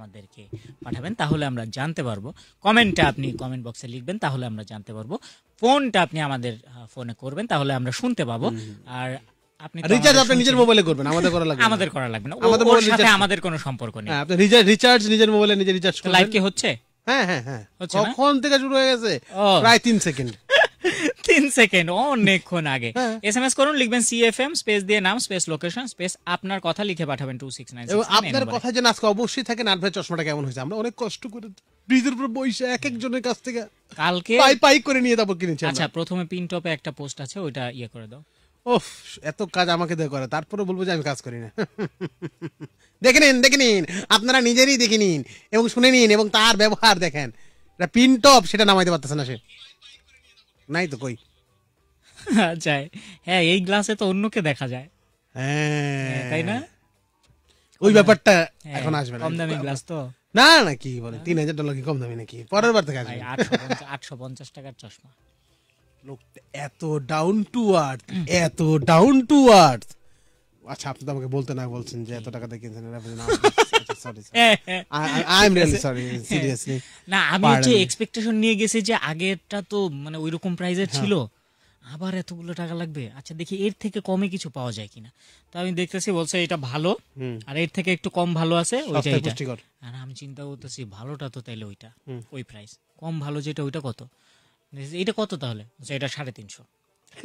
আমাদেরকে পাঠাবেন তাহলে আমরা জানতে পারবো কমেন্টটা আপনি কমেন্ট বক্সে লিখবেন তাহলে আমরা জানতে পারবো ফোনটা আপনি আমাদের ফোনে করবেন তাহলে আমরা শুনতে পাবো আর রিচার্জ আপনি নিজের করবেন আমাদের করা লাগবে আমাদের কোনো সম্পর্ক নেই হ্যাঁ, রিচার্জ নিজের রিচার্জ কি হচ্ছে হ্যাঁ হ্যাঁ হ্যাঁ কখন থেকে শুরু হয়ে গেছে প্রায় তিন সেকেন্ড তিন সেকেন্ড অনেকক্ষণ আগে এস এম এস করুন লিখবেন সিএফএম স্পেস দিয়ে নাম স্পেস লোকেশন স্পেস আপনার কথা লিখে পাঠাবেন টু সিক্স নাইন এবং আপনার কথা যেন আজকে অবশ্যই থাকে নাট চশমাটা কেমন হয়েছে আমরা অনেক কষ্ট করে ব্রিজের উপর বইসে এক একজনের কাছ থেকে কালকে পাই পাই করে নিয়ে তারপর কিনেছি আচ্ছা প্রথমে পিন টপে একটা পোস্ট আছে ওইটা ইয়ে করে দাও ওফ এত কাজ আমাকে দিয়ে করে তারপরে বলবো যে আমি কাজ করি না দেখে নিন দেখে নিন আপনারা নিজেরই দেখে নিন এবং শুনে নিন এবং তার ব্যবহার দেখেন পিন টপ সেটা নামাইতে পারতেছে না সে নাই তো কই যায় আচ্ছা, হ্যাঁ এই গ্লাসে তো অন্যকে দেখা যায় হ্যাঁ, হ্যাঁ তাই না ওই ব্যাপারটা হ্যাঁ, এখন আসবে না কম দামি গ্লাস তো না না কি বলে তিন হাজার ডলার কি কম দামি নাকি পরের বার থেকে আসবে আটশো পঞ্চাশ টাকার চশমা লোক এত ডাউন টু আর্থ এত ডাউন টু আর্থ আচ্ছা আপনি তো আমাকে বলতে না বলছেন যে এত টাকা দিয়ে কিনছেন আপনি না না আমি হচ্ছে এক্সপেকটেশন নিয়ে গেছি যে আগেরটা তো মানে ওই রকম প্রাইজের ছিল আবার এতগুলো টাকা লাগবে আচ্ছা দেখি এর থেকে কমে কিছু পাওয়া যায় কিনা তো আমি দেখতেছি বলছে এটা ভালো আর এর থেকে একটু কম ভালো আছে আর আমি চিন্তা করতেছি ভালোটা তো তাইলে ওইটা ওই প্রাইস কম ভালো যেটা ওইটা কত এটা কত তাহলে এটা সাড়ে তিনশো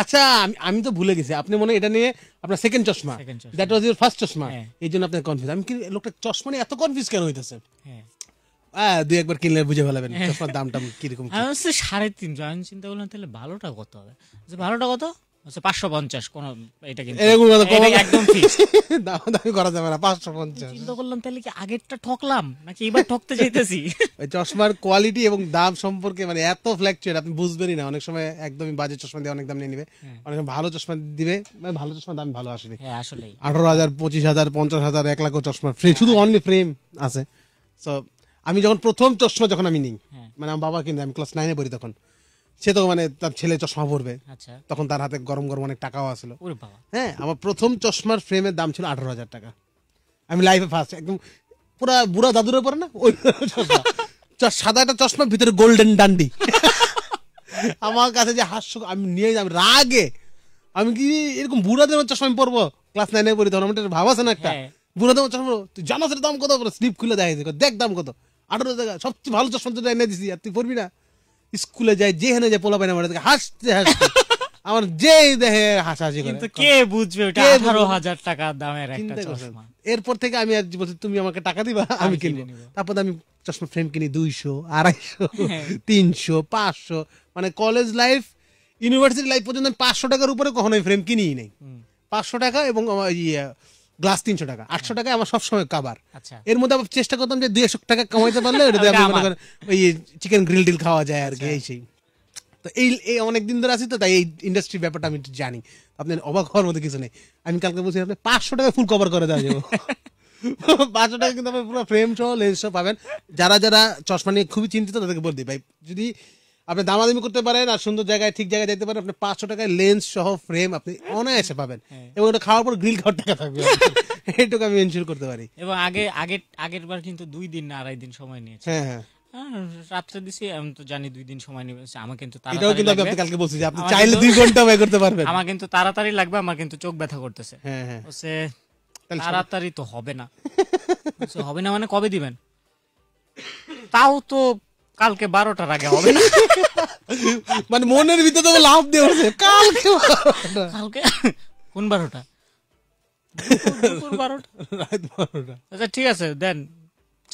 আচ্ছা আমি আমি তো ভুলে গেছি আপনি মনে এটা নিয়ে আপনার সেকেন্ড চশমা দ্যাট ওয়াজ ইউর ফার্স্ট চশমা হ্যাঁ। এই জন্য আপনার কনফিউজ আমি কি লোকটা চশমা নিয়ে এত কনফিউজ কেন হইতেছে হ্যাঁ দুই একবার কিনলে বুঝে ফেলাবেন চশমার দাম টাম কিরকম আমি চিন্তা করলাম তাহলে ভালোটা কত হবে ভালোটা কত না চশমার কোয়ালিটি এবং দাম সম্পর্কে মানে এত ফ্ল্যাকচুয়েট আপনি বুঝবেনই না অনেক সময় একদমই বাজে চশমা দিয়ে অনেক দাম নিয়ে নিবে হ্যাঁ। অনেক ভালো চশমা দিবে মানে ভালো চশমা দাম ভালো আসেনি হ্যাঁ, আসলে আঠারো হাজার পঁচিশ হাজার পঞ্চাশ হাজার এক লাখ চশমা ফ্রেম হ্যাঁ। শুধু অনলি ফ্রেম আছে আমি যখন প্রথম চশমা যখন আমি নিই মানে আমার বাবা কিনে আমি ক্লাস নাইনে পড়ি তখন সে তো মানে তার ছেলে চশমা পরবে আচ্ছা। তখন তার হাতে গরম গরম অনেক টাকাও আসলো হ্যাঁ আমার প্রথম চশমার ফ্রেমের দাম ছিল আঠারো হাজার টাকা আমি লাইফে ফার্স্ট একদম পুরা বুড়া দাদুরে পরে না ওই চশমা সাদা একটা চশমার ভিতরে গোল্ডেন ডান্ডি আমার কাছে যে হাস্য আমি নিয়ে যাই রাগে আমি কি এরকম বুড়াদের চশমা আমি পরবো ক্লাস নাইনে পড়ি তখন আমি আছে না একটা হ্যাঁ। বুড়াদের চশমা তুই জানাস দাম কত স্লিপ খুলে দেখাইছে দেখ দাম কত আঠারো টাকা সবচেয়ে ভালো চশমা তুই এনে দিছি আর তুই পড়বি না স্কুলে যায় যেখানে যে পোলা পাইনা মারে হাসতে হাসতে আমার যেই দেহে হাসাহাসি করে কিন্তু কে বুঝবে ওটা 18000 টাকা দামের একটা চশমা এরপর থেকে আমি আর বলছি তুমি আমাকে টাকা দিবা আমি কিনব তারপর আমি চশমা ফ্রেম কিনি 200 250 300 500 মানে কলেজ লাইফ ইউনিভার্সিটি লাইফ পর্যন্ত 500 টাকার উপরে কখনোই ফ্রেম কিনিই নাই 500 টাকা এবং ইয়ে গ্লাস তিনশো টাকা আটশো টাকা আমার সবসময় কাবার আচ্ছা। এর মধ্যে আবার চেষ্টা করতাম যে দুই টাকা কামাইতে পারলে ওই চিকেন গ্রিল ডিল খাওয়া যায় আর কি আচ্ছা। এই সেই তো এই এই অনেক দিন ধরে আছি তো তাই এই ইন্ডাস্ট্রি ব্যাপারটা আমি জানি আপনার অবাক হওয়ার মধ্যে কিছু নেই আমি কালকে বলছি আপনি পাঁচশো টাকা ফুল কভার করে দেওয়া যাবো পাঁচশো টাকা কিন্তু আপনি পুরো ফ্রেম সহ লেন্স সহ পাবেন যারা যারা চশমা নিয়ে খুবই চিন্তিত তাদেরকে বলতে ভাই যদি আপনি দামাদামি করতে পারেন আর সুন্দর জায়গায় ঠিক জায়গায় যেতে পারেন আপনি পাঁচশো টাকায় লেন্স সহ ফ্রেম আপনি অনায়াসে পাবেন হ্যাঁ। এবং এটা খাওয়ার পর গ্রিল খাওয়ার টাকা থাকবে এটুকু আমি এনশিওর করতে পারি এবং আগে আগে আগের বার কিন্তু দুই দিন না আড়াই দিন সময় নিয়েছে হ্যাঁ হ্যাঁ, হ্যাঁ রাত্রে দিছি আমি তো জানি দুই দিন সময় নেবে আমার কিন্তু এটাও কিন্তু আমি কালকে বলছি যে আপনি চাইলে দুই ঘন্টা ব্যয় করতে পারবেন আমার কিন্তু তাড়াতাড়ি লাগবে আমার কিন্তু চোখ ব্যথা করতেছে হ্যাঁ হ্যাঁ তাড়াতাড়ি তো হবে না হবে না মানে কবে দিবেন তাও তো কালকে বারোটার আগে হবে না মানে মনের ভিতরে তো লাভ দিয়ে কালকে কালকে কোন বারোটা আচ্ছা ঠিক আছে দেন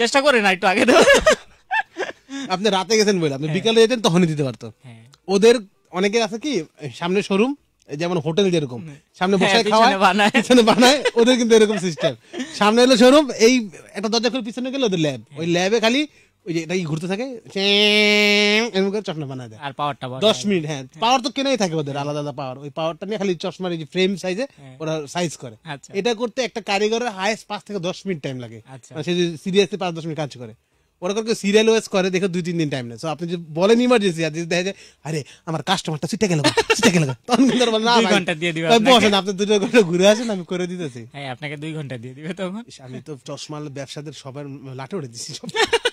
চেষ্টা করেন একটু আগে আপনি রাতে গেছেন বলে আপনি হ্যাঁ। বিকালে যেতেন তখনই দিতে পারতো হ্যাঁ। ওদের অনেকের আছে কি সামনে শোরুম যেমন হোটেল যেরকম হ্যাঁ। সামনে বসে খাওয়ায় পিছনে বানায় ওদের কিন্তু এরকম সিস্টেম সামনে এলো শোরুম এই একটা দরজা করে পিছনে গেলে ওদের ল্যাব ওই ল্যাবে খালি ওই যে এটা কি ঘুরতে থাকে করে চশমা বানায় দেয় আর পাওয়ারটা দশ মিনিট হ্যাঁ পাওয়ার হ্যাঁ। তো কেনাই থাকে ওদের আলাদা আলাদা পাওয়ার ওই পাওয়ারটা নিয়ে খালি চশমার এই ফ্রেম সাইজে হ্যাঁ। ওরা সাইজ করে আচ্ছা। এটা করতে একটা কারিগরের পাঁচ থেকে দশ মিনিট টাইম লাগে আচ্ছা। মানে সে যদি সিরিয়াসলি পাঁচ দশ মিনিট কাজ করে ওরা সিরিয়াল করে দেখো দুই তিন দিন টাইম আপনি যে বলেন ইমার্জেন্সি আর দেখা যায় আরে আমার কাস্টমারটা ছুটে গেল গেল তখন কিন্তু না ঘন্টা দিয়ে বসেন আপনি দুটো ঘন্টা ঘুরে আসেন আমি করে দিতেছি হ্যাঁ আপনাকে দুই ঘন্টা দিয়ে দিবে তখন আমি তো চশমাল ব্যবসাদের সবার লাটে উড়ে দিছি সব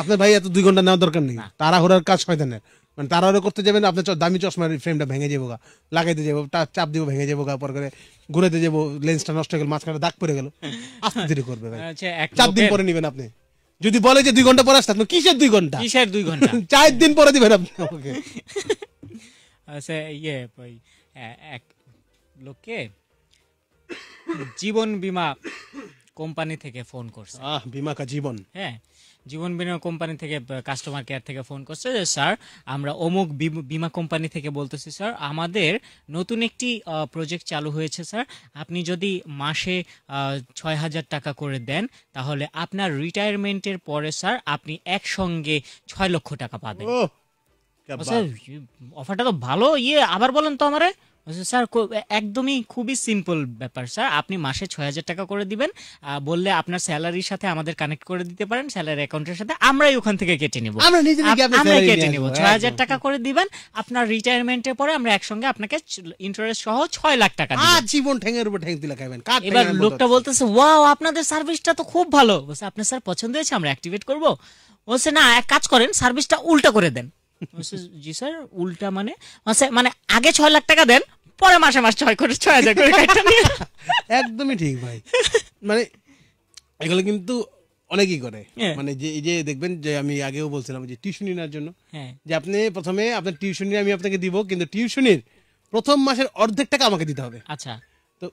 আপনার ভাই এত দুই ঘন্টা নেওয়ার দরকার নেই তাড়াহুড়ার কাজ শয়তানের মানে তাড়াহুড়ো করতে যাবেন আপনার দামি চশমার ফ্রেমটা ভেঙে যাবো গা লাগাইতে যাবো চাপ দিব ভেঙে যাবো গা পর করে ঘুরাতে যাবো লেন্সটা নষ্ট হয়ে গেল মাঝখানে দাগ পড়ে গেল আস্তে ধীরে করবে ভাই আচ্ছা, চার দিন পরে নেবেন আপনি যদি বলে যে দুই ঘন্টা পরে আসতে আপনি কিসের দুই ঘন্টা কিসের দুই ঘন্টা চার দিন পরে দিবেন আপনি ওকে আচ্ছা ইয়ে এক লোকে জীবন বিমা কোম্পানি থেকে ফোন করছে আহ বিমা কা জীবন হ্যাঁ জীবন বিমা কোম্পানি থেকে কাস্টমার কেয়ার থেকে ফোন করছে যে স্যার আমরা অমুক বিমা কোম্পানি থেকে বলতেছি স্যার আমাদের নতুন একটি প্রজেক্ট চালু হয়েছে স্যার আপনি যদি মাসে ছয় হাজার টাকা করে দেন তাহলে আপনার রিটায়ারমেন্টের পরে স্যার আপনি একসঙ্গে ছয় লক্ষ টাকা পাবেন অফারটা তো ভালো ইয়ে আবার বলেন তো আমারে আচ্ছা, স্যার একদমই খুবই সিম্পল ব্যাপার স্যার আপনি মাসে ছয় হাজার টাকা করে দিবেন বললে আপনার স্যালারির সাথে আমাদের কানেক্ট করে দিতে পারেন স্যালারি অ্যাকাউন্টের সাথে আমরাই ওখান থেকে কেটে নিব আমরা কেটে নিব ছয় হাজার টাকা করে দিবেন আপনার রিটায়ারমেন্টের পরে আমরা একসঙ্গে আপনাকে ইন্টারেস্ট সহ ছয় লাখ টাকা জীবন ঠেঙের উপর ঠ্যাং তুলে খাবেন এবার লোকটা বলতেছে ওয়াও আপনাদের সার্ভিসটা তো খুব ভালো বলছে আপনার স্যার পছন্দ হয়েছে আমরা অ্যাক্টিভেট করব বলছে না এক কাজ করেন সার্ভিসটা উল্টা করে দেন জি স্যার উল্টা মানে মানে আগে ছয় লাখ টাকা দেন পরে মাসে মাস ছয় করে ছয় হাজার করে নিয়ে একদমই ঠিক ভাই মানে এগুলো কিন্তু অনেকেই করে হ্যাঁ। মানে যে যে দেখবেন যে আমি আগেও বলছিলাম যে টিউশনি নেওয়ার জন্য হ্যাঁ। যে আপনি প্রথমে আপনার টিউশনি আমি আপনাকে দিব কিন্তু টিউশনির প্রথম মাসের অর্ধেক টাকা আমাকে দিতে হবে আচ্ছা তো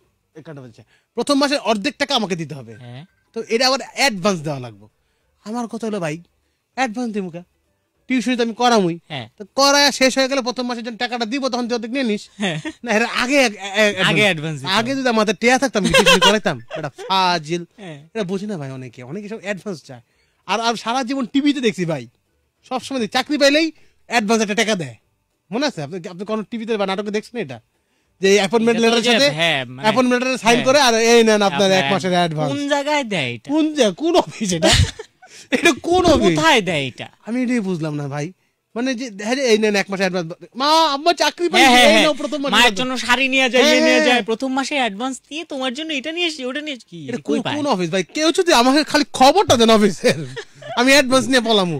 প্রথম মাসের অর্ধেক টাকা আমাকে দিতে হবে হ্যাঁ। তো এটা আবার অ্যাডভান্স দেওয়া লাগবে আমার কথা হলো ভাই অ্যাডভান্স দিমুকা টিউশন তো আমি করামই করা হ্যাঁ। করায় শেষ হয়ে গেলে প্রথম মাসের জন্য টাকাটা দিব তখন যদি নিয়ে নিস হ্যাঁ। না এর আগে আগে অ্যাডভান্স আগে যদি আমাদের টেয়া থাকতাম করাইতাম এটা ফাজিল হ্যাঁ। এটা বুঝি না ভাই অনেকে অনেকে সব অ্যাডভান্স চায় আর আর সারা জীবন টিভিতে দেখছি ভাই সবসময় দেখি চাকরি পাইলেই অ্যাডভান্স একটা টাকা দেয় মনে আছে আপনি আপনি কোনো টিভিতে বা নাটকে দেখছেন এটা যে অ্যাপয়েন্টমেন্ট লেটার সাথে অ্যাপয়েন্টমেন্ট মানে সাইন করে আর এই নেন আপনার এক মাসের অ্যাডভান্স কোন জায়গায় দেয় এটা কোন কোন অফিস এটা এটা কোন কোথায় দেয় এটা আমি এটাই বুঝলাম না ভাই মানে যে হ্যাঁ এই নেন এক মাসে মা আম্মা চাকরি হ্যাঁ, পাই হ্যাঁ, হ্যাঁ। প্রথম মাসে মায়ের জন্য শাড়ি নিয়ে যায় ইয়ে নিয়ে যায় প্রথম মাসে অ্যাডভান্স দিয়ে তোমার জন্য এটা নিয়ে এসেছি ওটা নিয়ে কি এটা কোন অফিস ভাই কেউ যদি আমাকে খালি খবরটা দেন অফিসের আমি অ্যাডভান্স নিয়ে পলামু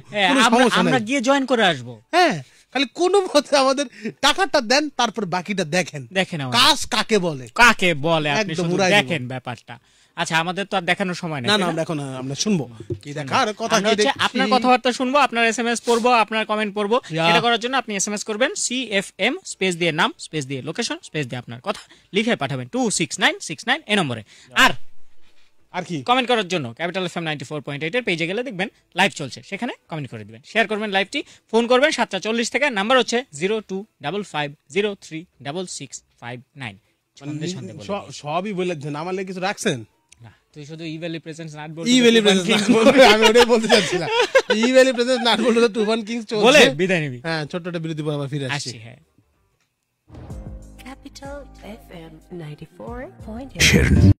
আমরা গিয়ে জয়েন করে আসবো হ্যাঁ খালি কোনো মতে আমাদের টাকাটা দেন তারপর বাকিটা দেখেন দেখেন কাজ কাকে বলে কাকে বলে আপনি শুধু দেখেন ব্যাপারটা আচ্ছা আমাদের তো আর দেখানোর সময় নেই না না দেখো না আমরা শুনবো কি দেখার কথা কি হচ্ছে আপনার কথাবার্তা শুনবো আপনার এসএমএস পড়বো আপনার কমেন্ট পড়বো এটা করার জন্য আপনি এসএমএস করবেন সিএফএম স্পেস দিয়ে নাম স্পেস দিয়ে লোকেশন স্পেস দিয়ে আপনার কথা লিখে পাঠাবেন 26969 এই নম্বরে আর আর কি কমেন্ট করার জন্য ক্যাপিটাল এফএম 94.8 এর পেজে গেলে দেখবেন লাইভ চলছে সেখানে কমেন্ট করে দিবেন শেয়ার করবেন লাইভটি ফোন করবেন 7:40 থেকে নাম্বার হচ্ছে 02550366559 সবই বলে দেন আমার লাগে কিছু রাখছেন তুই শুধু Evaly presents nut bolt Evaly presents আমি ওটাই বলতে চাচ্ছিলাম ইভ্যালি প্রেজেন্স নাট বল তো তুফান কিংস চলছে বলে বিদায় নিবি হ্যাঁ ছোটটা বিরতি পর আবার ফিরে আসছি হ্যাঁ ক্যাপিটাল এফএম 94.8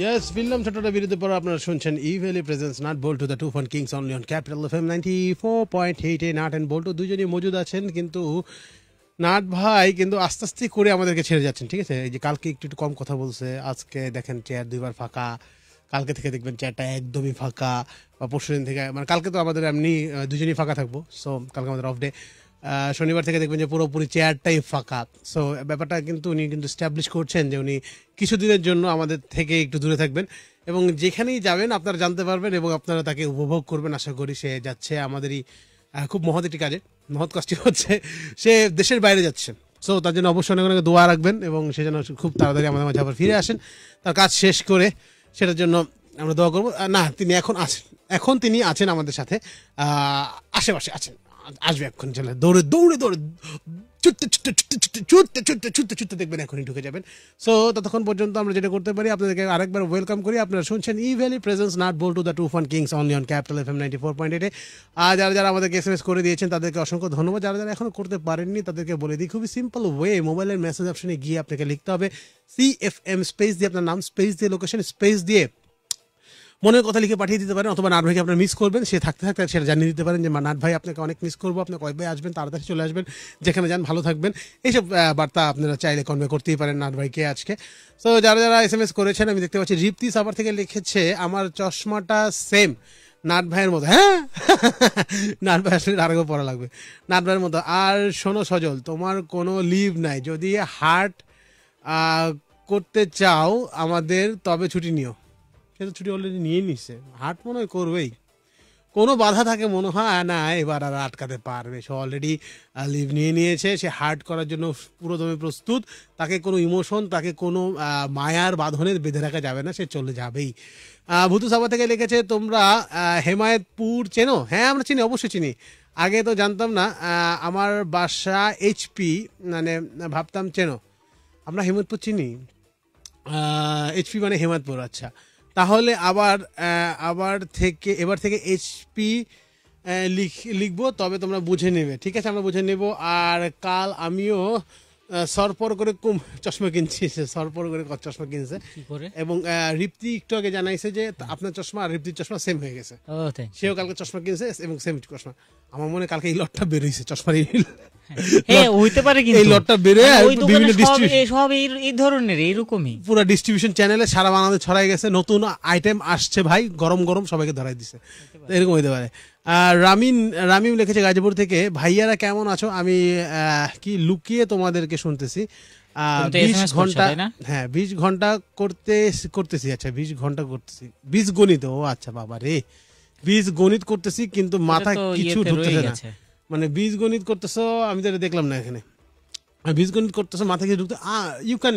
Yes, Villam বিরুদ্ধে পর আপনারা শুনছেন Evaly presents nut bolt the two fun kings only on capital F M ninety four point eight এ নাট অ্যান্ড বল্টু দুজনই মজুদ আছেন কিন্তু নাট ভাই কিন্তু আস্তে আস্তে করে আমাদেরকে ছেড়ে যাচ্ছেন ঠিক আছে এই যে কালকে একটু একটু কম কথা বলছে আজকে দেখেন চেয়ার দুইবার ফাঁকা কালকে থেকে দেখবেন চেয়ারটা একদমই ফাঁকা বা দিন থেকে মানে কালকে তো আমাদের এমনি দুজনই ফাঁকা থাকবো সো কালকে আমাদের অফ ডে শনিবার থেকে দেখবেন যে পুরোপুরি চেয়ারটাই ফাঁকা সো ব্যাপারটা কিন্তু উনি কিন্তু স্ট্যাবলিশ করছেন যে উনি কিছুদিনের জন্য আমাদের থেকে একটু দূরে থাকবেন এবং যেখানেই যাবেন আপনারা জানতে পারবেন এবং আপনারা তাকে উপভোগ করবেন আশা করি সে যাচ্ছে আমাদেরই খুব মহৎ একটি কাজে মহৎ কাজটি হচ্ছে সে দেশের বাইরে যাচ্ছে সো তার জন্য অবশ্যই অনেক অনেক দোয়া রাখবেন এবং সে যেন খুব তাড়াতাড়ি আমাদের মাঝে আবার ফিরে আসেন তার কাজ শেষ করে সেটার জন্য আমরা দোয়া করবো না তিনি এখন আছেন এখন তিনি আছেন আমাদের সাথে আশেপাশে আছেন আসবে এখন চলে দৌড়ে দৌড়ে দৌড়ে ছুটতে ছুটতে ছুটতে ছুটতে ছুটতে ছুটতে ছুটতে ছুটতে দেখবেন এখনই ঢুকে যাবেন সো ততক্ষণ পর্যন্ত আমরা যেটা করতে পারি আপনাদেরকে আরেকবার ওয়েলকাম করি আপনারা শুনছেন Evaly presents nut bolt to the two fun kings only on capital F M ninety four point এইটে আর যারা যারা আমাদেরকে এস এম এস করে দিয়েছেন তাদেরকে অসংখ্য ধন্যবাদ যারা যারা এখনো করতে পারেননি তাদেরকে বলে দিই খুবই সিম্পল ওয়ে মোবাইলের মেসেজ অপশনে গিয়ে আপনাকে লিখতে হবে সি এফ এম স্পেস দিয়ে আপনার নাম স্পেস দিয়ে লোকেশন স্পেস দিয়ে মনের কথা লিখে পাঠিয়ে দিতে পারেন অথবা নাট ভাইকে আপনার মিস করবেন সে থাকতে থাকতে সেটা জানিয়ে দিতে পারেন যে নাট ভাই আপনাকে অনেক মিস করবো আপনি কয়েক ভাই আসবেন তাড়াতাড়ি চলে আসবেন যেখানে যান ভালো থাকবেন এইসব বার্তা আপনারা চাইলে কনভে করতেই পারেন নাট ভাইকে আজকে তো যারা যারা এস এম এস করেছেন আমি দেখতে পাচ্ছি রিপ্তি সাবার থেকে লিখেছে আমার চশমাটা সেম নাট ভাইয়ের মতো হ্যাঁ নাট ভাই আসলে আরেকও পড়া লাগবে নাট ভাইয়ের মতো আর শোনো সজল তোমার কোনো লিভ নাই যদি হার্ট করতে চাও আমাদের তবে ছুটি নিও সে তো ছুটি অলরেডি নিয়ে নিছে হাট মনে হয় করবেই কোনো বাধা থাকে মনে হয় না এবার আর আটকাতে পারবে সে অলরেডি লিভ নিয়ে নিয়েছে সে হার্ট করার জন্য পুরোদমে প্রস্তুত তাকে কোনো ইমোশন তাকে কোনো মায়ার বাঁধনের বেঁধে রাখা যাবে না সে চলে যাবেই ভূতু থেকে লিখেছে তোমরা হেমায়তপুর চেনো হ্যাঁ আমরা চিনি অবশ্যই চিনি আগে তো জানতাম না আমার বাসা এইচপি মানে ভাবতাম চেনো আমরা হেমতপুর চিনি এইচপি মানে হেমায়তপুর আচ্ছা তাহলে আবার আবার থেকে এবার থেকে এইচপি লিখ লিখবো তবে তোমরা বুঝে নেবে ঠিক আছে আমরা বুঝে নেব আর কাল আমিও সরপর করে কম চশমা কিনছে সরপর করে চশমা কিনছে এবং রিপ্তি একটু আগে জানাইছে যে আপনার চশমা আর রিপ্তির চশমা সেম হয়ে গেছে সেও কালকে চশমা কিনছে এবং সেম চশমা আমার মনে কালকে এই লটটা হ্যাঁ, হ্যাঁ, হইতে পারে এই লটটা মানে এই ধরনের এইরকমই পুরো ডিস্ট্রিবিউশন চ্যানেলে সারা বানাতে ছড়াই গেছে নতুন আইটেম আসছে ভাই গরম গরম সবাইকে ধরাই দিছে এরকম হইতে পারে রামিন রামিম লিখেছে গাজীপুর থেকে ভাইয়ারা কেমন আছো আমি কি লুকিয়ে তোমাদেরকে শুনতেছি বিশ ঘন্টা হ্যাঁ বিশ ঘন্টা করতে করতেছি আচ্ছা বিশ ঘন্টা করতেছি বিশ গণিত ও আচ্ছা বাবা রে বীজ গণিত করতেছি কিন্তু মাথা কিছু ঢুকতেছে না মানে বীজ গণিত করতেছো আমি তো দেখলাম না এখানে মানে বীজ গণিত করতেছো মাথা কিছু ঢুকতে you can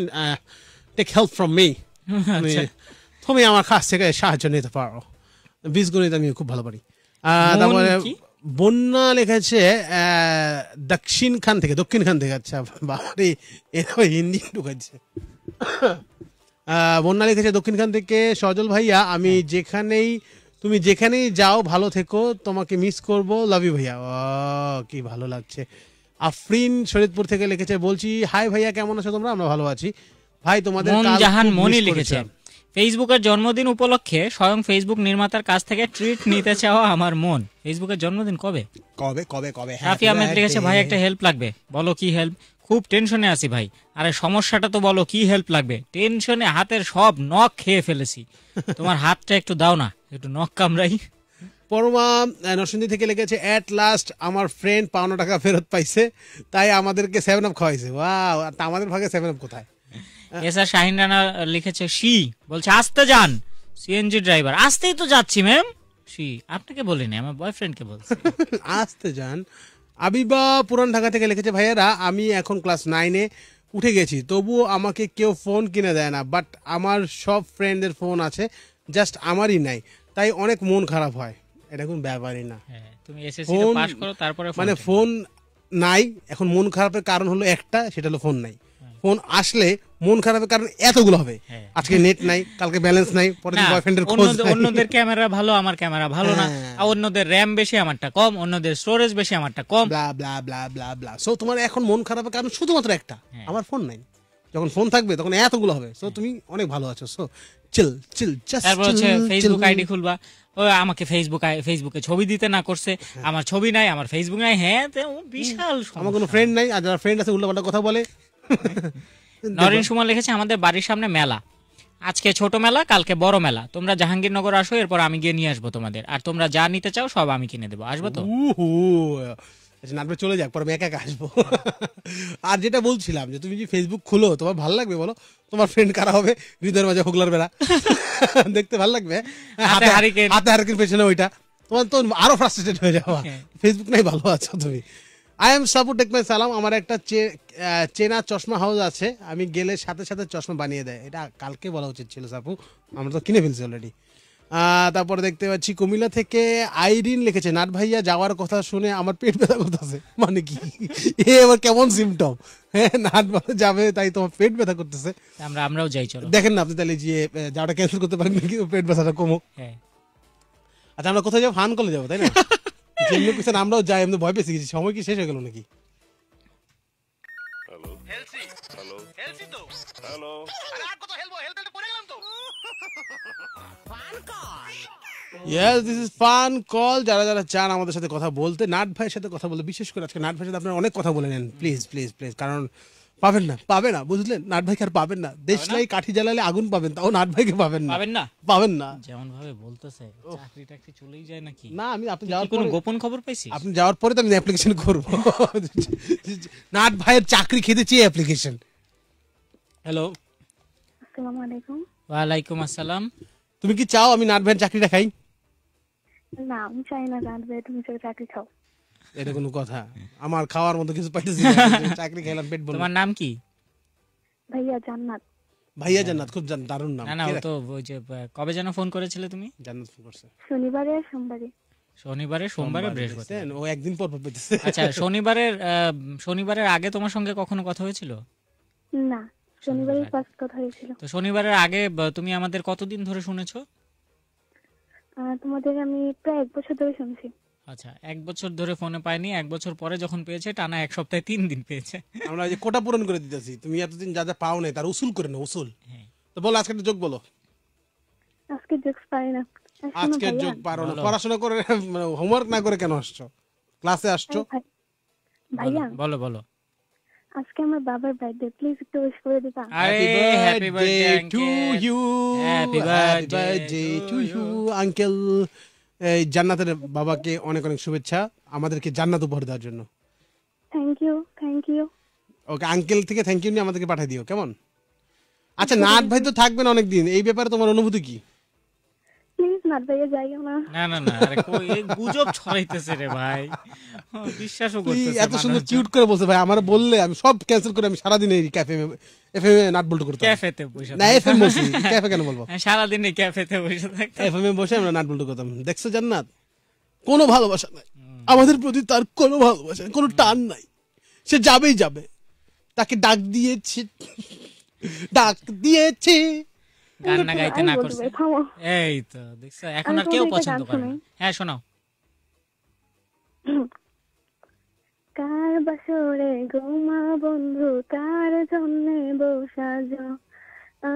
take help from me তুমি আমার কাছ থেকে সাহায্য নিতে পারো বীজ গণিত আমি খুব ভালো পারি তারপরে বন্যা লেখেছে দক্ষিণ খান থেকে দক্ষিণ খান থেকে আচ্ছা বাবারে এটা হিন্দি ঢুকাচ্ছে বন্যা লিখেছে দক্ষিণ খান থেকে সজল ভাইয়া আমি হ্যাঁ। যেখানেই তুমি যেখানেই যাও ভালো থেকো তোমাকে মিস করব লাভ ইউ ভাইয়া ও কি ভালো লাগছে আফরিন শরীদপুর থেকে লিখেছে বলছি হাই ভাইয়া কেমন আছো তোমরা আমরা ভালো আছি ভাই তোমাদের জাহান মনি লিখেছে ফেসবুকের জন্মদিন উপলক্ষে স্বয়ং ফেসবুক নির্মাতার কাছ থেকে ট্রিট নিতে চাও আমার মন ফেসবুকের জন্মদিন কবে কবে কবে কবে রাফি আহমেদ কাছে ভাই একটা হেল্প লাগবে বলো কি হেল্প খুব টেনশনে আছি ভাই আরে সমস্যাটা তো বলো কি হেল্প লাগবে টেনশনে হাতের সব নখ খেয়ে ফেলেছি তোমার হাতটা একটু দাও না একটু নখ কামড়াই পরমা নরসিন্দী থেকে লিখেছে অ্যাট লাস্ট আমার ফ্রেন্ড পাওনা টাকা ফেরত পাইছে তাই আমাদেরকে সেভেন আপ খাওয়াইছে ওয়া আমাদের ভাগে সেভেন আপ কোথায় এস আর শাহিন রানা লিখেছে সি বলছে আসতে যান সিএনজি ড্রাইভার আসতেই তো যাচ্ছি ম্যাম সি আপনাকে বলিনি আমার বয়ফ্রেন্ডকে বলছি আসতে যান আবিবা পুরান ঢাকা থেকে লিখেছে ভাইয়েরা আমি এখন ক্লাস নাইনে উঠে গেছি তবুও আমাকে কেউ ফোন কিনে দেয় না বাট আমার সব ফ্রেন্ডদের ফোন আছে জাস্ট আমারই নাই তাই অনেক মন খারাপ হয় এটা কোন ব্যাপারই না হ্যাঁ, তুমি এসএসসি পাস করো তারপরে মানে ফোন নাই এখন মন খারাপের কারণ হলো একটা সেটা হলো ফোন নাই ফোন হ্যাঁ। আসলে মন খারাপের কারণ এতগুলো হবে হ্যাঁ। আজকে নেট নাই কালকে ব্যালেন্স নাই পরে বয়ফ্রেন্ডের খোঁজ অন্যদের ক্যামেরা ভালো আমার ক্যামেরা ভালো না হ্যাঁ। আর অন্যদের র‍্যাম বেশি আমারটা কম অন্যদের স্টোরেজ বেশি আমারটা কম ব্লা ব্লা ব্লা ব্লা ব্লা সো তোমার এখন মন খারাপের কারণ শুধুমাত্র একটা হ্যাঁ। আমার ফোন নাই যখন ফোন থাকবে তখন এতগুলো হবে সো তুমি অনেক ভালো আছো সো চিল চিল জাস্ট তারপর হচ্ছে ফেসবুক আইডি খুলবা ও আমাকে ফেসবুক ফেসবুকে ছবি দিতে না করছে আমার ছবি নাই আমার ফেসবুক নাই হ্যাঁ বিশাল আমার কোনো ফ্রেন্ড নাই আর যারা ফ্রেন্ড আছে উল্টো পাল্টা কথা বলে নরেন সুমন লিখেছে আমাদের বাড়ির সামনে মেলা আজকে ছোট মেলা কালকে বড় মেলা তোমরা জাহাঙ্গীরনগর আসো এরপর আমি গিয়ে নিয়ে আসবো তোমাদের আর তোমরা যা নিতে চাও সব আমি কিনে দেবো আসবো তো আচ্ছা, চলে যাক পরে একা আসবো আর যেটা বলছিলাম যে তুমি যদি ফেসবুক খুলো তোমার ভালো লাগবে বলো তোমার ফ্রেন্ড কারা হবে হৃদয়ের মাঝে হোগলার বেড়া দেখতে ভালো লাগবে হাতে হাতে পেছনে ওইটা তোমার তো আরো ফ্রাস্ট্রেটেড হয়ে যাওয়া হ্যাঁ। ফেসবুক নাই ভালো আছো তুমি আই এম সাপু টেকমাই সালাম আমার একটা চেনা চশমা হাউস আছে আমি গেলে সাথে সাথে চশমা বানিয়ে দেয় এটা কালকে বলা উচিত ছিল সাপু আমরা তো কিনে ফেলছি অলরেডি তারপর দেখতে পাচ্ছি কুমিল্লা থেকে আইরিন লিখেছে নাট ভাইয়া যাওয়ার কথা শুনে আমার পেট ব্যথা করতেছে মানে কি এ এবার কেমন সিমটম হ্যাঁ নাট যাবে তাই তোমার পেট ব্যথা করতেছে আমরা আমরাও যাই চলো দেখেন না আপনি তাহলে যে যাওয়াটা ক্যান্সেল করতে পারেন নাকি পেট ব্যথাটা কমো হ্যাঁ আচ্ছা আমরা কোথায় যাবো ফান কলে যাবো তাই না যেমনি কইছেন আমরাও যাই ভয় গেছি সময় কি শেষ হয়ে গেল নাকি হ্যালো হেলসি হ্যালো হেলসি তো হ্যালো আরে আর কত হেলবো হেলতে পড়ে গেলাম তো fun call yes this is fun call যারা যারা চান আমাদের সাথে কথা বলতে নাট ভাইয়ের সাথে কথা বলতে বিশেষ করে আজকে নাট ভাইয়ের সাথে আপনারা অনেক কথা বলে নেন প্লিজ প্লিজ প্লিজ কারণ পাবেন না পাবে না বুঝলেন নাট ভাইকে আর পাবেন না দেশ নাই কাঠি জ্বালালে আগুন পাবেন তাও নাট ভাইকে পাবেন না পাবেন না পাবেন না যেমন ভাবে বলতেছে চাকরি টাকরি চলেই যায় নাকি না আমি আপনি যাওয়ার কোনো গোপন খবর পাইছি আপনি যাওয়ার পরে তো আমি অ্যাপ্লিকেশন করব নাট ভাইয়ের চাকরি খেতে চেয়ে অ্যাপ্লিকেশন হ্যালো আসসালামু আলাইকুম ওয়া আলাইকুম আসসালাম তুমি কি চাও আমি নাট ভাইয়ের চাকরিটা খাই না আমি চাই না নাট ভাই তুমি চাকরি খাও এটা কোনো কথা আমার খাওয়ার মতো কিছু পাইতেছি চাকরি খেলাম পেট ভরে তোমার নাম কি ভাইয়া জান্নাত ভাইয়া জান্নাত খুব দারুণ নাম না না তো ওই যে কবে যেন ফোন করেছিলে তুমি জান্নাত ফোন করছে শনিবারে সোমবারে শনিবারে সোমবারে বৃহস্পতিবার ও একদিন পর পর পাইতেছে আচ্ছা শনিবারের শনিবারের আগে তোমার সঙ্গে কখনো কথা হয়েছিল না শনিবারের ফার্স্ট কথা হয়েছিল তো শনিবারের আগে তুমি আমাদের কতদিন ধরে শুনেছো তোমাদের আমি প্রায় এক বছর ধরে শুনছি আচ্ছা এক বছর ধরে ফোনে পাইনি এক বছর পরে যখন পেয়েছে টানা এক সপ্তাহে তিন দিন পেয়েছে আমরা যে কোটা পূরণ করে দিতেছি তুমি এতদিন যা যা পাও নাই তার উসুল করে নাও উসুল হ্যাঁ। তো বলো আজকে যোগ বলো আজকে যোগ পাই না আজকে যোগ পারো না পড়াশোনা করে মানে হোমওয়ার্ক না করে কেন আসছো ক্লাসে আসছো ভাইয়া বলো বলো আজকে আমার বাবার বার্থডে প্লিজ একটু উইশ করে দিবা আরে happy birthday to you happy birthday to you uncle এই জান্নাতের বাবাকে অনেক অনেক শুভেচ্ছা আমাদেরকে জান্নাত উপহার দেওয়ার জন্য thank you thank you okay uncle থেকে থ্যাংক ইউ নিয়ে আমাদেরকে পাঠিয়ে দিও কেমন আচ্ছা নাট ভাই তো থাকবেন অনেক দিন এই ব্যাপারে তোমার অনুভূতি কি প্লিজ ভাইয়া যাইও না না না আরে কই গুজব ছড়াইতেছে রে ভাই বিশ্বাসও করতেছে এত সুন্দর কিউট করে বলছে ভাই আমার বললে আমি সব ক্যান্সেল করে আমি সারা দিন এই ক্যাফে এফএম এ নাট ক্যাফেতে বসে না এফএম বসে ক্যাফে কেন বলবো হ্যাঁ, সারা দিন ক্যাফেতে বসে থাকতাম এফএম এ বসে আমরা নাট করতাম দেখছো জান্নাত কোনো ভালোবাসা নাই আমাদের প্রতি তার কোনো ভালোবাসা কোনো টান নাই সে যাবেই যাবে তাকে ডাক দিয়েছি ডাক দিয়েছি কান্না গাইতে না করছে এই তো দেখছো এখন আর কেউ পছন্দ করে না হ্যাঁ শোনাও কার বাসরে গোমা বন্ধু কার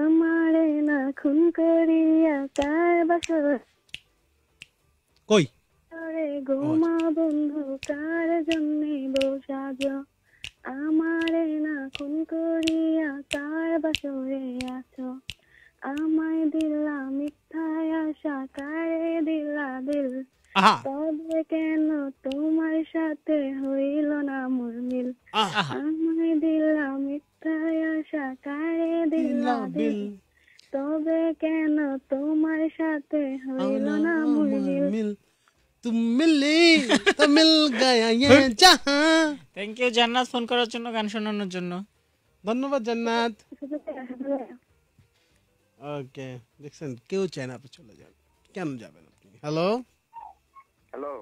আমারে না খুন করিয়া কার বাসরে কই রে আচ্ছা। বন্ধু কার জন্যে বউ আমারে না খুন করিয়া কার বাসরে আছো আমায় দিলা মিথ্যায় আশা কারে দিলা দিল তবে কেন তোমার সাথে হইল না মোর মিল আমায় দিলা মিথ্যায় আশা কারে দিলা দিল তবে কেন তোমার সাথে হইল না মোর মিল তুম মিলি তো মিল ইয়ে থ্যাংক ইউ জান্নাত ফোন করার জন্য গান শোনানোর জন্য ধন্যবাদ জান্নাত ওকে দেখছেন কেউ চায় না আপনি চলে যান কেন যাবেন আপনি হ্যালো হ্যালো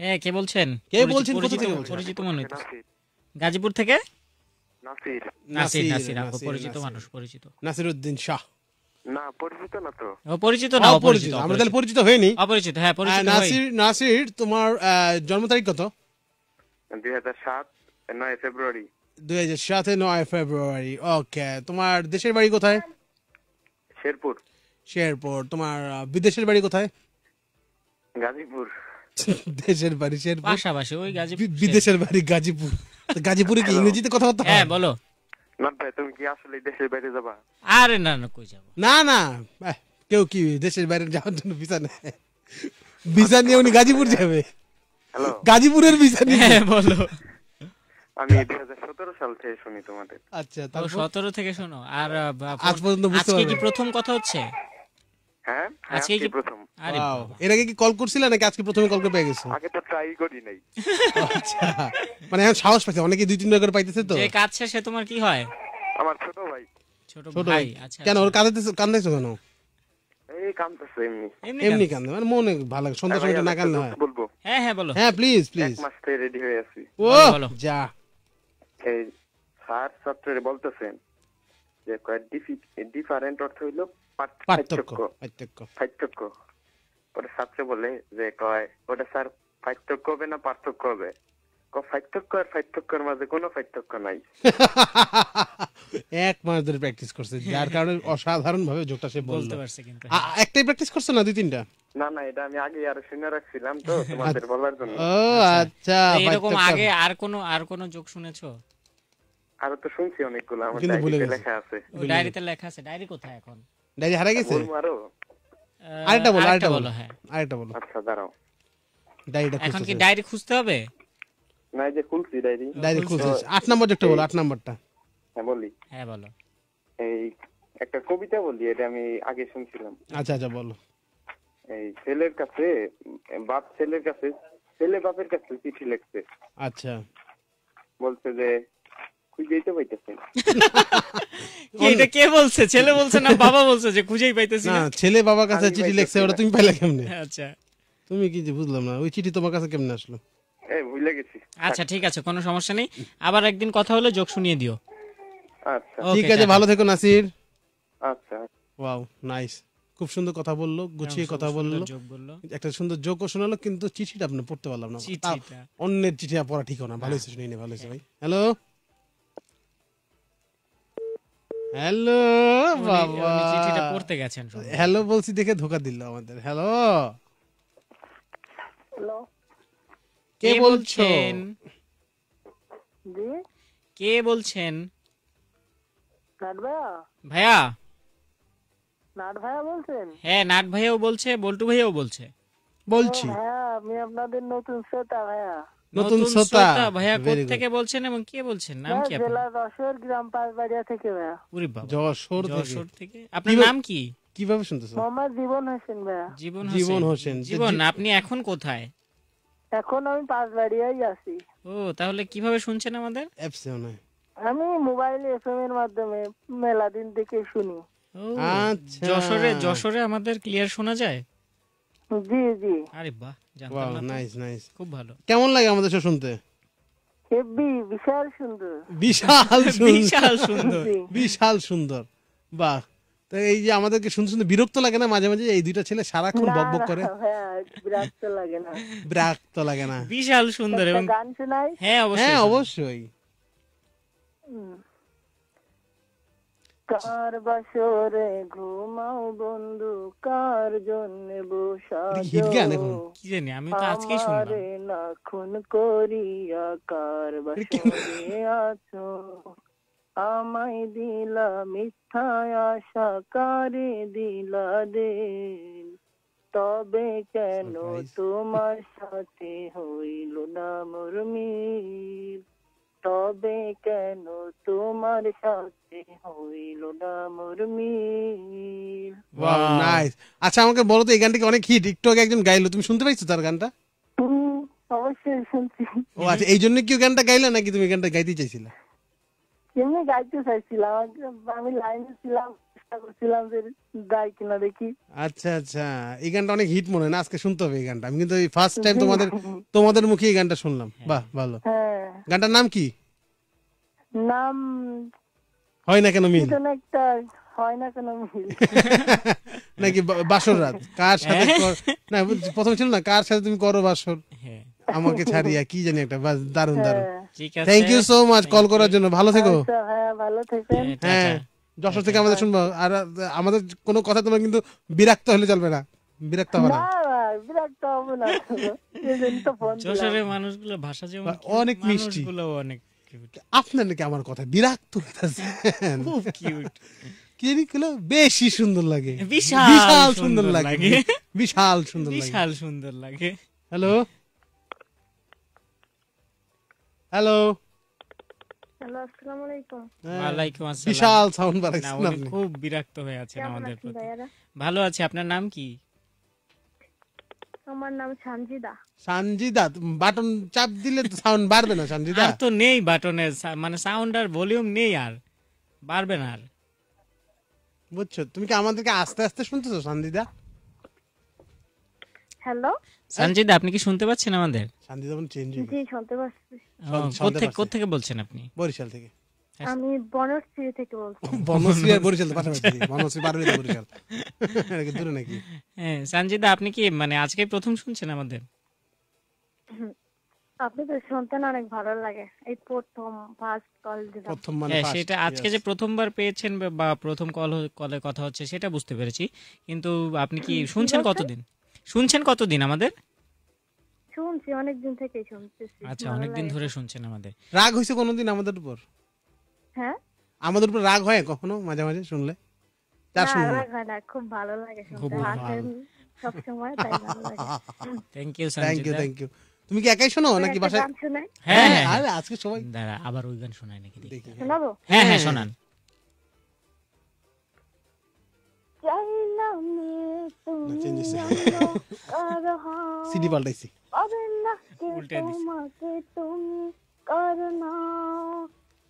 হ্যাঁ কে বলছেন কে বলছেন কোথা থেকে বলছেন পরিচিত গাজীপুর থেকে নাসির নাসির নাসির আপু পরিচিত মানুষ পরিচিত নাসিরউদ্দিন শাহ না পরিচিত না তো পরিচিত না আমরা তাহলে পরিচিত হইনি অপরিচিত হ্যাঁ পরিচিত নাসির নাসির তোমার জন্ম তারিখ কত 2007 9 ফেব্রুয়ারি 2007 9 ফেব্রুয়ারি ওকে তোমার দেশের বাড়ি কোথায় শেরপুর শেরপুর তোমার বিদেশের বাড়ি কোথায় গাজীপুর দেশের বাড়ি শেরপুর পাশাপাশি ওই গাজীপুর বিদেশের বাড়ি গাজীপুর গাজীপুরে কি ইংরেজিতে কথা বলতে হ্যাঁ বলো না ভাই তুমি কি আসলে দেশের বাইরে যাবা আরে না না কই যাব না না কেউ কি দেশের বাইরে যাওয়ার জন্য ভিসা নেই ভিসা নিয়ে উনি গাজীপুর যাবে হ্যালো গাজীপুরের ভিসা নিয়ে হ্যাঁ, বলো আমি সাল থেকে শুনি তোমাদের আচ্ছা থেকে শোনো আর আজ পর্যন্ত হ্যাঁ, আজকে কি প্রথম কথা হচ্ছে মানে করে পাইতেছে তো তোমার কি হয় আমার ছোট ভাই ছোট ভাই আচ্ছা, কেন আচ্ছা। ওর কাঁদতে কান্দাইছো কেন এমনি এমনি মানে মনে ভালো লাগে সন্ধ্যার না বলবো হ্যাঁ হ্যাঁ বলো হ্যাঁ প্লিজ প্লিজ রেডি হয়ে আছি ও যা এই বলতেছেন যে ডিফারেন্ট অর্থ হইল পার্থক্য ছাত্র বলে যে কয় ওটা স্যার পার্থক্য হবে না পার্থক্য হবে আর অসাধারণ ভাবে একটাই প্র্যাকটিস করছে না দুই তিনটা না না এটা আমি আগে আর শুনে রাখছিলাম তো তোমাদের আচ্ছা। বলার জন্য ও আচ্ছা এরকম আগে আর কোন আর কোন যোগ শুনেছো আরো তো শুনছি অনেকগুলো আমার ডায়েরিতে লেখা আছে ডায়েরিতে লেখা আছে ডায়েরি কোথায় এখন ডায়েরি হারা গেছে আরেকটা বলো আরেকটা বলো হ্যাঁ বলো আচ্ছা দাঁড়াও ডায়েরিটা এখন কি ডায়েরি খুঁজতে হবে না যে খুলছি ডায়েরি ডায়েরি নম্বর একটা বলো নম্বরটা হ্যাঁ বলি হ্যাঁ বলো এই একটা কবিতা বলি এটা আমি আগে শুনছিলাম আচ্ছা আচ্ছা বলো এই ছেলের কাছে বাপ ছেলের কাছে ছেলে বাপের কাছে চিঠি লিখছে আচ্ছা বলছে যে খুঁজেই তো পাইতেছি না কে বলছে ছেলে বলছে না বাবা বলছে যে খুঁজেই পাইতেছি না ছেলে বাবার কাছে চিঠি লিখছে ওটা তুমি পাইলা কেমনে আচ্ছা তুমি কি বুঝলাম না ওই চিঠি তোমার কাছে কেমনে আসলো আচ্ছা ঠিক আছে কোনো সমস্যা নেই আবার একদিন কথা হলে যোগ শুনিয়ে দিও আচ্ছা ঠিক আছে ভালো থেকো নাসির আচ্ছা ওয়াও নাইস খুব সুন্দর কথা বললো হ্যাঁ, গুছিয়ে কথা বললো একটা সুন্দর যোগ্য শোনালো কিন্তু চিঠিটা আপনি পড়তে পারলাম না অন্যের চিঠি পড়া ঠিক না ভালো হয়েছে শুনিনি ভালো হয়েছে ভাই হ্যালো হ্যালো বাবা চিঠিটা পড়তে গেছেন হ্যালো বলছি দেখে ধোকা দিল আমাদের হ্যালো হ্যালো কে বলছেন কে বলছেন ভাইয়া নাট ভাইয়া বলছেন হ্যাঁ নাট ভাইয়াও বলছে বল্টু ভাইয়াও বলছে বলছি হ্যাঁ আমি আপনাদের নতুন শ্রোতা ভাইয়া নতুন শ্রোতা ভাইয়া কোথা থেকে বলছেন এবং কে বলছেন নাম কি আপনার জেলা যশোর গ্রাম পাঁচবাড়িয়া থেকে ভাইয়া ওরে বাবা যশোর যশোর থেকে আপনার নাম কি কিভাবে শুনতেছেন মোহাম্মদ জীবন হোসেন ভাইয়া জীবন হোসেন জীবন হোসেন জীবন আপনি এখন কোথায় এখন আমি পাঁচবাড়িয়াই আছি ও তাহলে কিভাবে শুনছেন আমাদের অ্যাপসে নয় আমি মোবাইল এফএম এর মাধ্যমে মেলা দিন থেকে শুনি আচ্ছা যশোরে যশোরে আমাদের ক্লিয়ার শোনা যায় জি জি আরে বাহ জানতাম না নাইস নাইস খুব ভালো কেমন লাগে আমাদের শো শুনতে হেভি বিশাল সুন্দর বিশাল বিশাল সুন্দর বিশাল সুন্দর বাহ তো এই যে আমাদেরকে শুনতে শুনতে বিরক্ত লাগে না মাঝে মাঝে এই দুইটা ছেলে সারাক্ষণ বক করে হ্যাঁ, লাগে না বিরক্ত লাগে না বিশাল সুন্দর এবং গান শোনায় হ্যাঁ অবশ্যই হ্যাঁ অবশ্যই কার বাসরে ঘুমাও বন্ধু কার জন্য বসা কি জানি আমি তো শুনলাম না খুন করিয়া কার বাসরে আছো আমায় দিলা মিথ্যা আশা কারে দিলা দে তবে কেন তোমার সাথে হইল না মোর মিল তবে কেন তোমার সাথে হইল না মোর মিল নাইস আচ্ছা আমাকে বলো তো এই গানটাকে অনেক হিট একটু একজন গাইলো তুমি শুনতে পাইছো তার গানটা ও আচ্ছা এই জন্য কি গানটা নাকি তুমি গানটা গাইতে এমনি গাইতে চাইছিলাম আমি লাইনে ছিলাম করছিলাম যে গাই কিনা দেখি আচ্ছা আচ্ছা এই গানটা অনেক হিট মনে হয় না আজকে শুনতে হবে এই গানটা আমি কিন্তু ফার্স্ট টাইম তোমাদের তোমাদের মুখে এই গানটা শুনলাম বাহ ভালো হ্যাঁ গানটার নাম কি নাম হয় না কেন মিল নাকি বাসর রাত কার সাথে হ্যাঁ। না প্রথম ছিল না কার সাথে তুমি করো বাসর হ্যাঁ। আমাকে ছাড়িয়া কি জানি একটা বাস দারুন দারুন thank you so much call করার জন্য ভালো থেকো আচ্ছা, হ্যাঁ হ্যাঁ, হ্যাঁ যশোর থেকে আমাদের আচ্ছা। শুনবো আর আমাদের কোনো কথা তোমার কিন্তু বিরক্ত হলে চলবে না বিরক্ত হবে না অনেক মিষ্টি অনেক আপনার নাকি আমার কথা বেশি সুন্দর লাগে বিশাল সুন্দর লাগে বিশাল সুন্দর বিশাল সুন্দর লাগে হ্যালো হ্যালো হ্যাঁ। বিশাল সাউন্ড খুব বিরক্ত হয়ে আছে আমাদের ভালো আছি আপনার নাম কি আমার নাম সানজিদা সানজিদা বাটন চাপ দিলে তো সাউন্ড বাড়বে না সানজিদা আর তো নেই বাটনে মানে সাউন্ড আর ভলিউম নেই আর বাড়বে না আর বুঝছো তুমি কি আমাদেরকে আস্তে আস্তে শুনতেছো সানজিদা হ্যালো সানজিদা আপনি কি শুনতে পাচ্ছেন আমাদের সানজিদা আপনি চেঞ্জ জি শুনতে পাচ্ছি কোথা থেকে বলছেন আপনি বরিশাল থেকে হ্যাঁ। আমি বনশ্রী থেকে বলছি বনশ্রী আর বরিশাল পাশাপাশি বনশ্রী বরিশাল এটা হ্যাঁ, দূরে নাকি হ্যাঁ সঞ্জিদা আপনি কি মানে আজকে প্রথম শুনছেন আমাদের মানে হ্যাঁ, সেটা আজকে যে প্রথমবার পেয়েছেন বা প্রথম কল কলে কথা হচ্ছে সেটা বুঝতে পেরেছি কিন্তু আপনি কি শুনছেন কতদিন শুনছেন কতদিন আমাদের শুনছি থেকেই আচ্ছা ধরে শুনছেন আমাদের রাগ হইছে কোনোদিন আমাদের উপর হ্যাঁ আমাদের উপর রাগ হয় কখনো মাঝে মাঝে শুনলে তার শুনলে রাগ হয় না খুব ভালো লাগে শুনতে হাসেন সব তাই ভালো লাগে thank you thank you thank you তুমি কি একাই শোনো নাকি বাসায় হ্যাঁ, হ্যাঁ আরে আজকে সবাই দাঁড়া আবার ওই গান শোনাই নাকি দেখি শোনাবো হ্যাঁ হ্যাঁ শোনান সিডি পাল্টাইছি উল্টে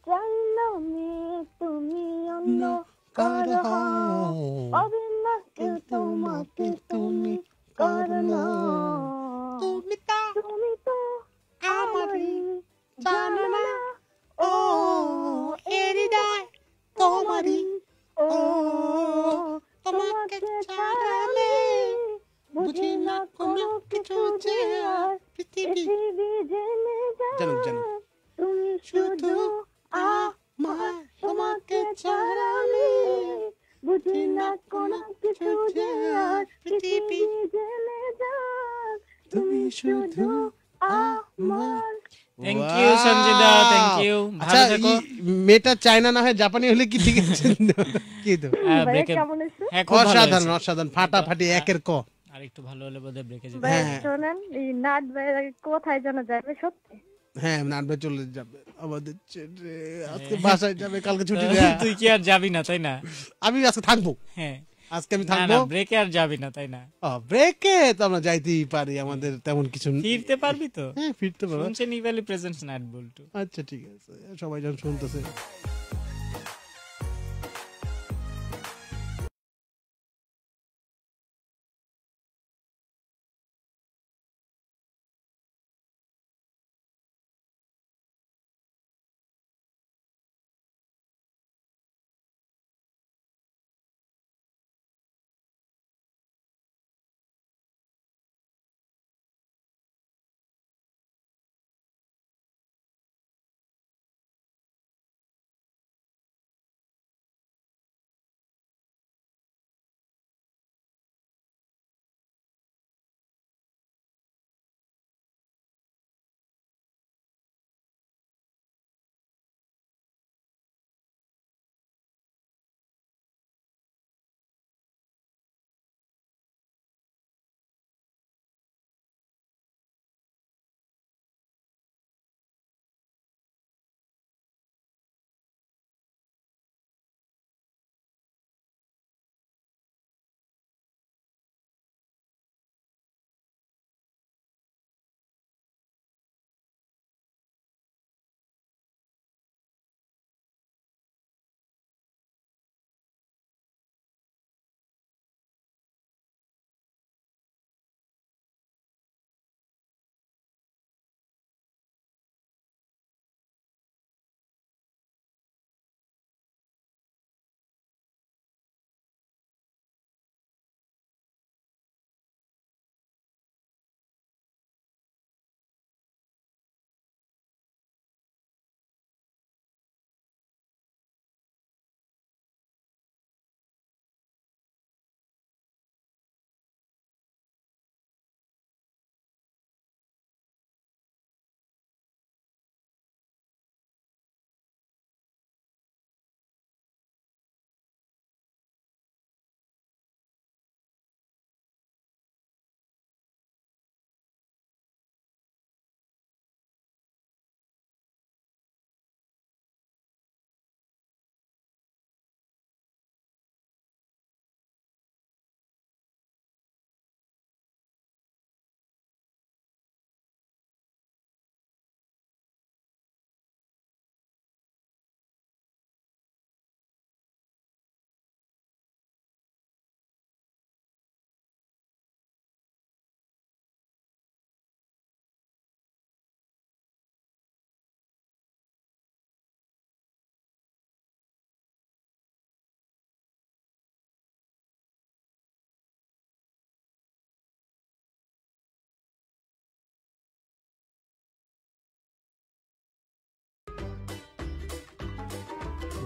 মে তুমি অন্য কার হবে না তোমাকে তুমি কার তুমি তো তুমি তো আমারই জানো ও এরি দায় তোমারই ও তোমাকে ছাড়ালে বুঝি না কোনো কিছু যে আর পৃথিবী জানুক জানুক তুমি শুধু আমার তোমাকে বুঝি না কিছু যে আর পৃথিবী জেলে যাক তুমি শুধু আমার thank you Sanjida thank you ভালো আচ্ছা, থেকো মেটা চায়না না হয় জাপানি হলে কি ঠিক আছে কি তো হ্যাঁ, অসাধারণ অসাধারণ একের ক ভালো হলে বোধহয় ব্রেকে হ্যাঁ এই নাট কোথায় যেন যাবে সত্যি হ্যাঁ নানবে চলে যাবে আমাদের ছেড়ে হ্যাঁ। আজকে বাসায় যাবে কালকে ছুটি দেয়া তুই কি আর যাবি না তাই না আমি আজকে থাকবো হ্যাঁ আজকে আমি থাকবো ব্রেকে আর যাবি না তাই না ও ব্রেকে তো আমরা যাইতেই পারি আমাদের তেমন কিছু ফিরতে পারবি তো হ্যাঁ ফিরতে পারবো শুনছেন ইভ্যালি প্রেজেন্স নাট বলটু আচ্ছা ঠিক আছে সবাই যখন শুনতেছে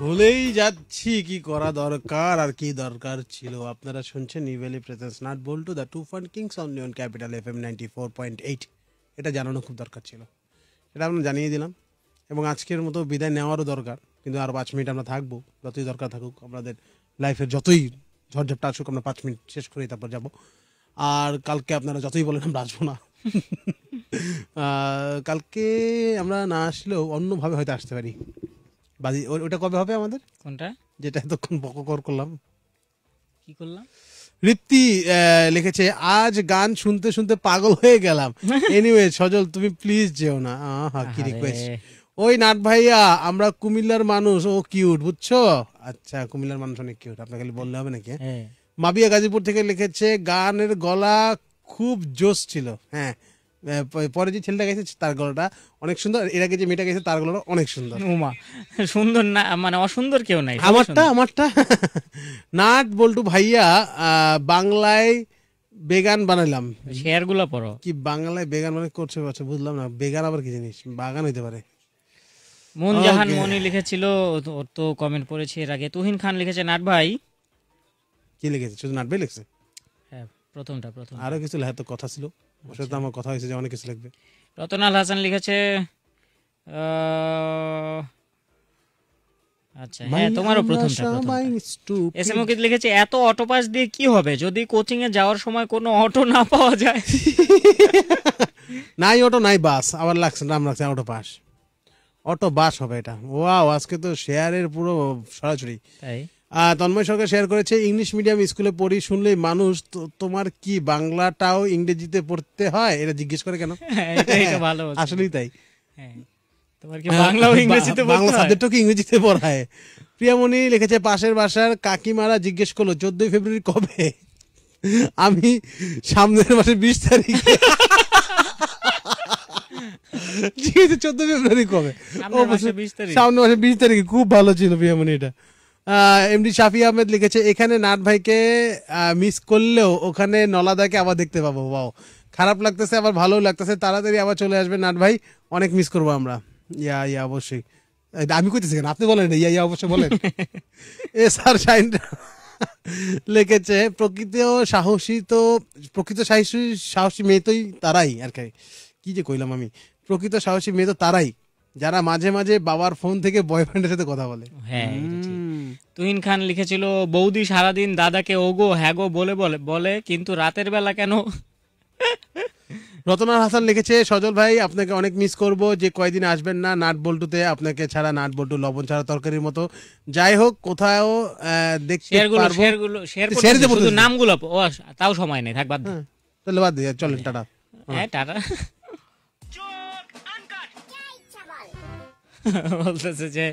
ভুলেই যাচ্ছি কি করা দরকার আর কি দরকার ছিল আপনারা শুনছেন Evaly presents bolt to the two fun kings on capital F M ninety four point eight এটা জানানো খুব দরকার ছিল এটা আমরা জানিয়ে দিলাম এবং আজকের মতো বিদায় নেওয়ারও দরকার কিন্তু আর পাঁচ মিনিট আমরা থাকবো যতই দরকার থাকুক আমাদের লাইফের যতই ঝড়ঝাপটা আসুক আমরা পাঁচ মিনিট শেষ করে তারপর যাব আর কালকে আপনারা যতই বলেন আমরা আসবো না কালকে আমরা না আসলেও অন্যভাবে হয়তো আসতে পারি বাজি ওটা কবে হবে আমাদের কোনটা যেটা এতক্ষণ করলাম কি করলাম লিখেছে আজ গান শুনতে শুনতে পাগল হয়ে গেলাম এনিওয়ে সজল তুমি প্লিজ যেও না হা কি রিকোয়েস্ট ওই নাট ভাইয়া আমরা কুমিল্লার মানুষ ও কিউট বুঝছো আচ্ছা কুমিল্লার মানুষ অনেক কিউট আপনাকে বললে হবে নাকি হ্যাঁ। মাবিয়া গাজীপুর থেকে লিখেছে গানের গলা খুব জোশ ছিল হ্যাঁ পরে যে ছেলেটা গেছে তার গলাটা অনেক সুন্দর এর আগে যে মেয়েটা গেছে তার গলাটা অনেক সুন্দর উমা সুন্দর না মানে অসুন্দর কেউ নাই আমারটা আমারটা নাট বল্টু ভাইয়া বাংলায় বেগান বানাইলাম শেয়ার গুলা পড়ো কি বাংলায় বেগান মানে করছে বাচ্চা বুঝলাম না বেগান আবার কি জিনিস বাগান হইতে পারে মন জাহান মনি লিখেছিল ওর তো কমেন্ট পড়েছে এর আগে তুহিন খান লিখেছে নাট ভাই কি লিখেছে শুধু নাট ভাই লিখেছে প্রথমটা প্রথম আরো কিছু কথা ছিল আচ্ছা। আমার কথা হয়েছে যে অনেক কিছু লিখবে হাসান লিখেছে আচ্ছা হ্যাঁ তোমারও এস এম লিখেছে এত দিয়ে কি হবে যদি কোচিং এ যাওয়ার সময় কোনো অটো না পাওয়া যায় নাই অটো নাই বাস আবার লাগছে নাম লাগছে অটো পাস অটো বাস হবে এটা ওয়াও আজকে তো শেয়ারের পুরো সরাসরি তাই তন্ময় সরকার শেয়ার করেছে ইংলিশ মিডিয়াম স্কুলে পড়ি শুনলেই মানুষ তোমার কি বাংলাটাও ইংরেজিতে পড়তে হয় এটা জিজ্ঞেস করে কেন হ্যাঁ, আসলেই তাই হ্যাঁ, প্রিয়ামণি লিখেছে পাশের বাসার কাকিমারা জিজ্ঞেস করলো চোদ্দই ফেব্রুয়ারি কবে আমি সামনের মাসে বিশ তারিখ ঠিক আছে চোদ্দ ফেব্রুয়ারি কবে সামনের মাসে বিশ তারিখ খুব ভালো ছিল প্রিয়ামণি এটা এমডি শাফি আহমেদ লিখেছে এখানে নাট ভাইকে মিস করলেও ওখানে নলাদাকে আবার দেখতে পাবো বাও খারাপ লাগতেছে আবার ভালোও লাগতেছে তাড়াতাড়ি আবার চলে আসবে নাট ভাই অনেক মিস করবো আমরা ইয়া ইয়া অবশ্যই আমি কইতেছি কেন আপনি বলেন ইয়া ইয়া অবশ্যই বলেন এ স্যার শাইন লিখেছে প্রকৃত সাহসী তো প্রকৃত সাহসী সাহসী মেয়ে তোই তারাই আর কি যে কইলাম আমি প্রকৃত সাহসী মেয়ে তো তারাই যারা মাঝে মাঝে বাবার ফোন থেকে বয়ফ্রেন্ডের সাথে কথা বলে হ্যাঁ তুহিন খান লিখেছিল বৌদি সারাদিন দাদাকে ওগো হ্যাগো বলে বলে বলে কিন্তু রাতের বেলা কেন রতনার হাসান লিখেছে সজল ভাই আপনাকে অনেক মিস করব যে কয়দিন আসবেন না নাট বল্টুতে আপনাকে ছাড়া নাট বল্টু লবণ ছাড়া তরকারির মতো যাই হোক কোথাও দেখতে নামগুলো তাও সময় নেই থাক বাদ হ্যাঁ, তাহলে বাদ দিয়ে চলেন হ্যাঁ। টাটা হ্যাঁ টাটা বলতেছে যে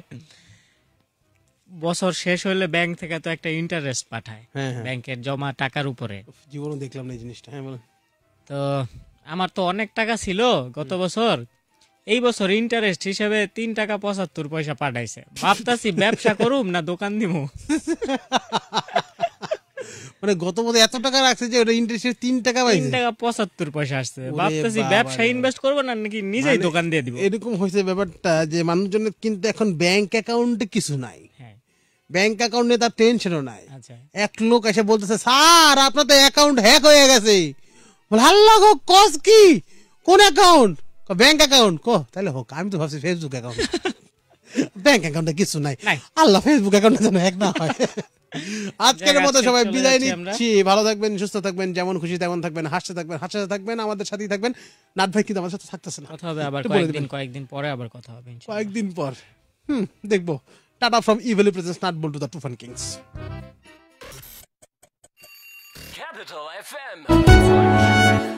বছর শেষ হলে ব্যাংক থেকে তো একটা ইন্টারেস্ট পাঠায় হ্যাঁ, হ্যাঁ। ব্যাংকের জমা টাকার উপরে জীবনও দেখলাম না এই জিনিসটা হ্যাঁ বলেন তো আমার তো অনেক টাকা ছিল গত বছর এই বছর ইন্টারেস্ট হিসেবে তিন টাকা পঁচাত্তর পয়সা পাঠাইছে ভাবতাছি ব্যবসা করুম না দোকান দিব মানে গত বছর এত টাকা রাখছে যে ওটা তিন টাকা তিন টাকা পঁচাত্তর পয়সা আসছে ভাবতেছি ব্যবসা ইনভেস্ট করবো না নাকি নিজেই মানে দোকান দিয়ে দিব এরকম হয়েছে ব্যাপারটা যে মানুষজনের কিন্তু এখন ব্যাংক অ্যাকাউন্টে কিছু নাই ব্যাংক অ্যাকাউন্ট তার টেনশনও নাই আচ্ছা। এক লোক এসে বলতেছে স্যার আপনার তো অ্যাকাউন্ট হ্যাক হয়ে গেছে হাল্লা কস কি কোন অ্যাকাউন্ট ব্যাংক অ্যাকাউন্ট কো তাহলে হোক আমি তো ভাবছি ফেসবুক অ্যাকাউন্ট ব্যাংক অ্যাকাউন্টে কিছু নাই আল্লাহ ফেসবুক অ্যাকাউন্টে যেন এক না হয় আজকের মতো সবাই বিদায় নিচ্ছি ভালো থাকবেন সুস্থ থাকবেন যেমন খুশি তেমন থাকবেন হাসতে থাকবেন হাসতে থাকবেন আমাদের সাথেই থাকবেন নাট ভাই কিন্তু আমাদের সাথে থাকতেছে না কথা হবে আবার কয়েকদিন কয়েকদিন পরে আবার কথা হবে কয়েকদিন পর হুম দেখবো টাটা from Evaly presents nut bolt to the two fun kings Capital FM.